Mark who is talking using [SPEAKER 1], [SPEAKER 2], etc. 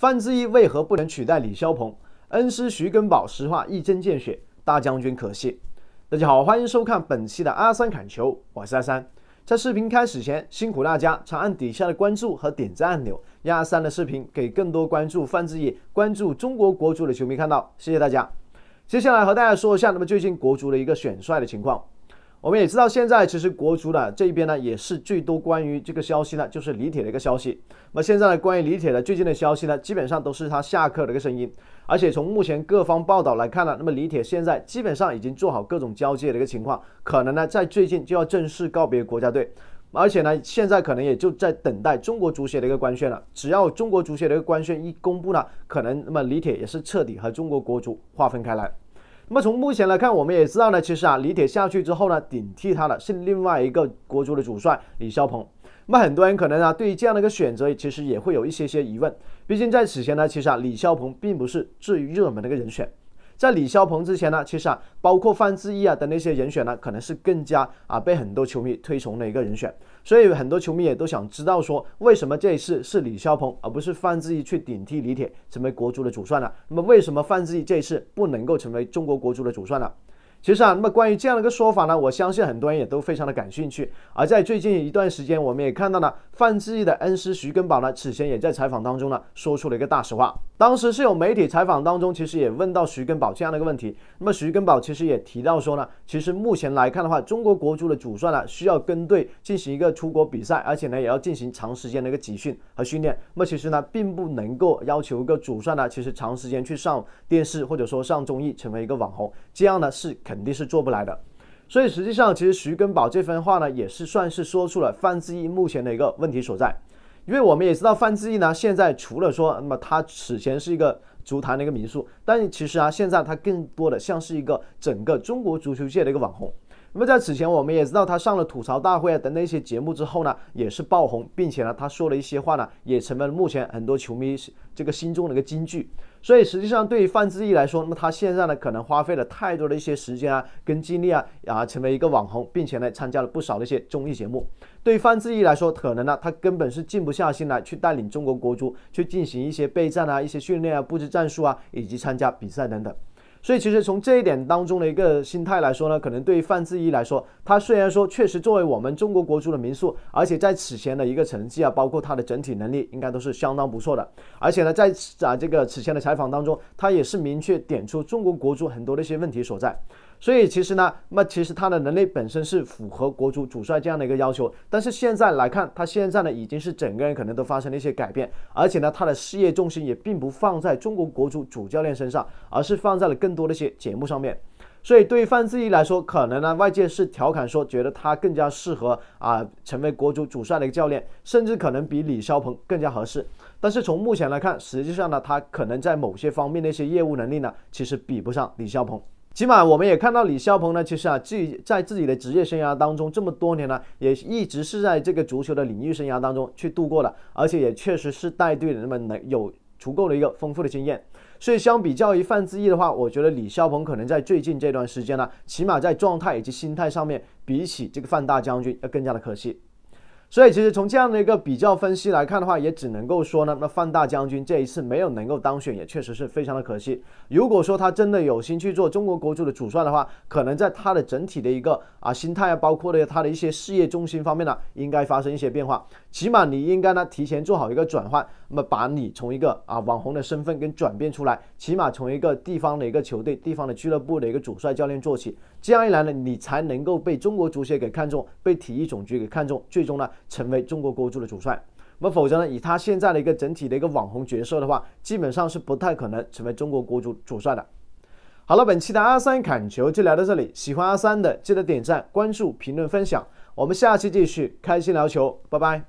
[SPEAKER 1] 范志毅为何不能取代李霄鹏？恩师徐根宝实话一针见血，大将军可惜。大家好，欢迎收看本期的阿三砍球，我是阿三。在视频开始前，辛苦大家长按底下的关注和点赞按钮，让阿三的视频给更多关注范志毅、关注中国国足的球迷看到。谢谢大家。接下来和大家说一下，那么最近国足的一个选帅的情况。我们也知道，现在其实国足呢这一边呢也是最多关于这个消息呢，就是李铁的一个消息。那么现在呢，关于李铁的最近的消息呢，基本上都是他下课的一个声音。而且从目前各方报道来看呢，那么李铁现在基本上已经做好各种交接的一个情况，可能呢在最近就要正式告别国家队。而且呢，现在可能也就在等待中国足协的一个官宣了。只要中国足协的一个官宣一公布呢，可能那么李铁也是彻底和中国国足划分开来。那么从目前来看，我们也知道呢，其实啊，李铁下去之后呢，顶替他的是另外一个国足的主帅李霄鹏。那么很多人可能啊，对于这样的一个选择，其实也会有一些些疑问。毕竟在此前呢，其实啊，李霄鹏并不是最热门的一个人选。在李霄鹏之前呢，其实啊，包括范志毅啊的那些人选呢，可能是更加啊被很多球迷推崇的一个人选。所以很多球迷也都想知道说，为什么这一次是李霄鹏而不是范志毅去顶替李铁成为国足的主帅呢？那么为什么范志毅这一次不能够成为中国国足的主帅呢？其实啊，那么关于这样的一个说法呢，我相信很多人也都非常的感兴趣。而在最近一段时间，我们也看到了范志毅的恩师徐根宝呢，此前也在采访当中呢说出了一个大实话。当时是有媒体采访当中，其实也问到徐根宝这样的一个问题。那么徐根宝其实也提到说呢，其实目前来看的话，中国国足的主帅呢需要跟队进行一个出国比赛，而且呢也要进行长时间的一个集训和训练。那么其实呢，并不能够要求一个主帅呢，其实长时间去上电视或者说上综艺，成为一个网红，这样呢是。肯定是做不来的，所以实际上，其实徐根宝这番话呢，也是算是说出了范志毅目前的一个问题所在。因为我们也知道，范志毅呢，现在除了说，那么他此前是一个足坛的一个名宿，但其实啊，现在他更多的像是一个整个中国足球界的一个网红。那么在此前，我们也知道他上了《吐槽大会》啊等那些节目之后呢，也是爆红，并且呢，他说的一些话呢，也成为了目前很多球迷这个心中的一个金句。所以实际上对于范志毅来说，那么他现在呢可能花费了太多的一些时间啊、跟精力啊啊，成为一个网红，并且呢参加了不少的一些综艺节目。对于范志毅来说，可能呢他根本是静不下心来去带领中国国足去进行一些备战啊、一些训练啊、布置战术啊，以及参加比赛等等。所以，其实从这一点当中的一个心态来说呢，可能对于范志毅来说，他虽然说确实作为我们中国国足的名宿，而且在此前的一个成绩啊，包括他的整体能力，应该都是相当不错的。而且呢，在啊这个此前的采访当中，他也是明确点出中国国足很多的一些问题所在。所以其实呢，那么其实他的能力本身是符合国足主帅这样的一个要求，但是现在来看，他现在呢已经是整个人可能都发生了一些改变，而且呢他的事业重心也并不放在中国国足主教练身上，而是放在了更多的一些节目上面。所以对于范志毅来说，可能呢外界是调侃说，觉得他更加适合啊成为国足主帅的一个教练，甚至可能比李霄鹏更加合适。但是从目前来看，实际上呢他可能在某些方面的一些业务能力呢，其实比不上李霄鹏。起码我们也看到李霄鹏呢，其实啊，自在自己的职业生涯当中这么多年呢，也一直是在这个足球的领域生涯当中去度过的，而且也确实是带队的那么能有足够的一个丰富的经验，所以相比较于范志毅的话，我觉得李霄鹏可能在最近这段时间呢，起码在状态以及心态上面，比起这个范大将军要更加的可惜。所以其实从这样的一个比较分析来看的话，也只能够说呢，那范大将军这一次没有能够当选，也确实是非常的可惜。如果说他真的有心去做中国国足的主帅的话，可能在他的整体的一个啊心态啊，包括呢他的一些事业中心方面呢，应该发生一些变化。起码你应该呢提前做好一个转换，那么把你从一个啊网红的身份跟转变出来，起码从一个地方的一个球队、地方的俱乐部的一个主帅教练做起，这样一来呢，你才能够被中国足协给看中，被体育总局给看中，最终呢。成为中国国足的主帅，那么否则呢？以他现在的一个整体的一个网红角色的话，基本上是不太可能成为中国国足主帅的。好了，本期的阿三侃球就聊到这里，喜欢阿三的记得点赞、关注、评论、分享，我们下期继续开心聊球，拜拜。